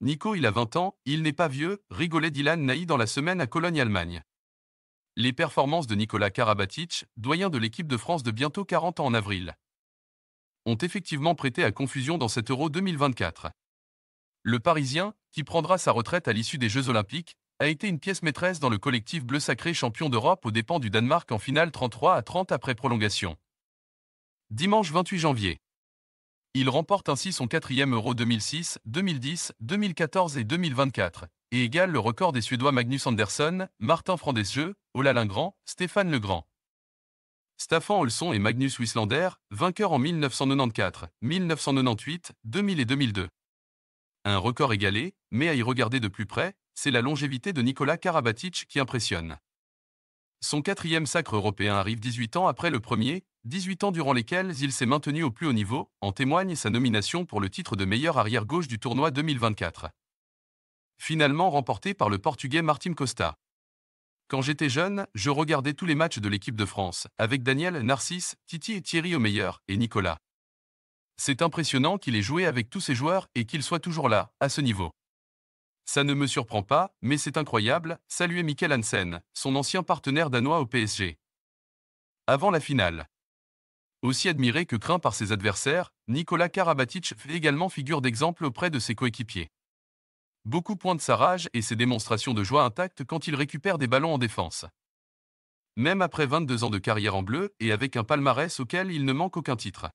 Nico il a 20 ans, il n'est pas vieux, rigolait Dylan Naï dans la semaine à Cologne, Allemagne. Les performances de Nicolas Karabatic, doyen de l'équipe de France de bientôt 40 ans en avril, ont effectivement prêté à confusion dans cet Euro 2024. Le Parisien, qui prendra sa retraite à l'issue des Jeux Olympiques, a été une pièce maîtresse dans le collectif bleu sacré champion d'Europe aux dépens du Danemark en finale 33 à 30 après prolongation. Dimanche 28 janvier. Il remporte ainsi son quatrième Euro 2006, 2010, 2014 et 2024, et égale le record des Suédois Magnus Andersson, Martin Frandesjeu, Ola Lingrand, Stéphane Legrand. Staffan Olson et Magnus Wislander, vainqueurs en 1994, 1998, 2000 et 2002. Un record égalé, mais à y regarder de plus près, c'est la longévité de Nicolas Karabatic qui impressionne. Son quatrième sacre européen arrive 18 ans après le premier, 18 ans durant lesquels il s'est maintenu au plus haut niveau, en témoigne sa nomination pour le titre de meilleur arrière-gauche du tournoi 2024. Finalement remporté par le Portugais Martim Costa. Quand j'étais jeune, je regardais tous les matchs de l'équipe de France, avec Daniel, Narcisse, Titi et Thierry au meilleur, et Nicolas. C'est impressionnant qu'il ait joué avec tous ces joueurs et qu'il soit toujours là, à ce niveau. Ça ne me surprend pas, mais c'est incroyable, saluait Michael Hansen, son ancien partenaire danois au PSG. Avant la finale. Aussi admiré que craint par ses adversaires, Nicolas Karabatic fait également figure d'exemple auprès de ses coéquipiers. Beaucoup pointent sa rage et ses démonstrations de joie intactes quand il récupère des ballons en défense. Même après 22 ans de carrière en bleu et avec un palmarès auquel il ne manque aucun titre.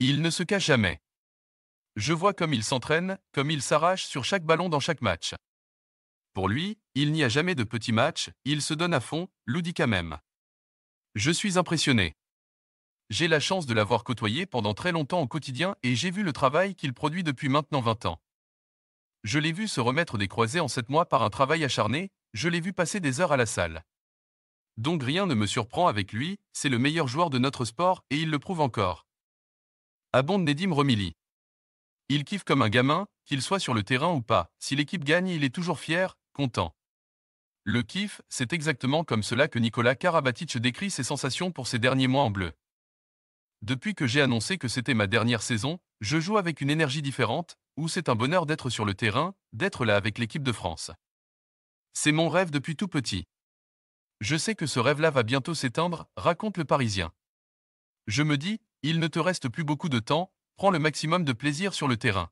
Il ne se cache jamais. Je vois comme il s'entraîne, comme il s'arrache sur chaque ballon dans chaque match. Pour lui, il n'y a jamais de petits matchs, il se donne à fond, Ludica même. Je suis impressionné. J'ai la chance de l'avoir côtoyé pendant très longtemps au quotidien et j'ai vu le travail qu'il produit depuis maintenant 20 ans. Je l'ai vu se remettre des croisés en 7 mois par un travail acharné, je l'ai vu passer des heures à la salle. Donc rien ne me surprend avec lui, c'est le meilleur joueur de notre sport et il le prouve encore. Abonde Nedim Romili. Il kiffe comme un gamin, qu'il soit sur le terrain ou pas. Si l'équipe gagne, il est toujours fier, content. Le kiff, c'est exactement comme cela que Nicolas Karabatic décrit ses sensations pour ces derniers mois en bleu. Depuis que j'ai annoncé que c'était ma dernière saison, je joue avec une énergie différente, où c'est un bonheur d'être sur le terrain, d'être là avec l'équipe de France. C'est mon rêve depuis tout petit. Je sais que ce rêve-là va bientôt s'éteindre, raconte le Parisien. Je me dis, il ne te reste plus beaucoup de temps, Prends le maximum de plaisir sur le terrain.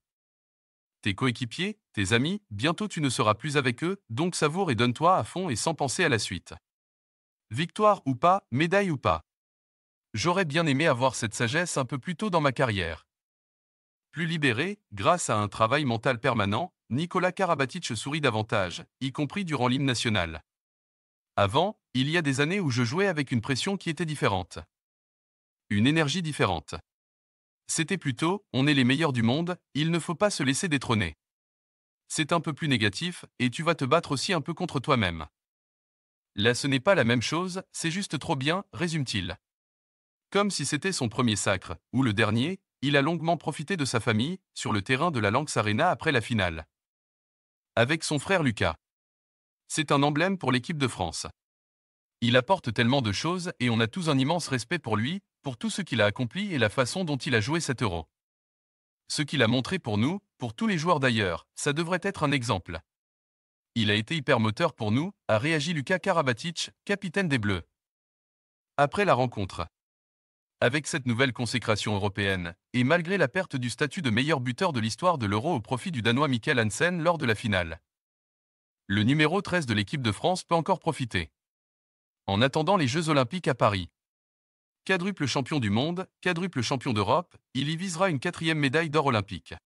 Tes coéquipiers, tes amis, bientôt tu ne seras plus avec eux, donc savoure et donne-toi à fond et sans penser à la suite. Victoire ou pas, médaille ou pas. J'aurais bien aimé avoir cette sagesse un peu plus tôt dans ma carrière. Plus libéré, grâce à un travail mental permanent, Nicolas Karabatic sourit davantage, y compris durant l'hymne national. Avant, il y a des années où je jouais avec une pression qui était différente. Une énergie différente. C'était plutôt On est les meilleurs du monde, il ne faut pas se laisser détrôner. C'est un peu plus négatif, et tu vas te battre aussi un peu contre toi-même. Là ce n'est pas la même chose, c'est juste trop bien, résume-t-il. Comme si c'était son premier sacre, ou le dernier, il a longuement profité de sa famille, sur le terrain de la Lanx Arena après la finale. Avec son frère Lucas. C'est un emblème pour l'équipe de France. Il apporte tellement de choses et on a tous un immense respect pour lui, pour tout ce qu'il a accompli et la façon dont il a joué cet euro. Ce qu'il a montré pour nous, pour tous les joueurs d'ailleurs, ça devrait être un exemple. Il a été hyper moteur pour nous, a réagi Lucas Karabatic, capitaine des Bleus. Après la rencontre. Avec cette nouvelle consécration européenne, et malgré la perte du statut de meilleur buteur de l'histoire de l'Euro au profit du Danois Michael Hansen lors de la finale, le numéro 13 de l'équipe de France peut encore profiter. En attendant les Jeux Olympiques à Paris. Quadruple champion du monde, quadruple champion d'Europe, il y visera une quatrième médaille d'or olympique.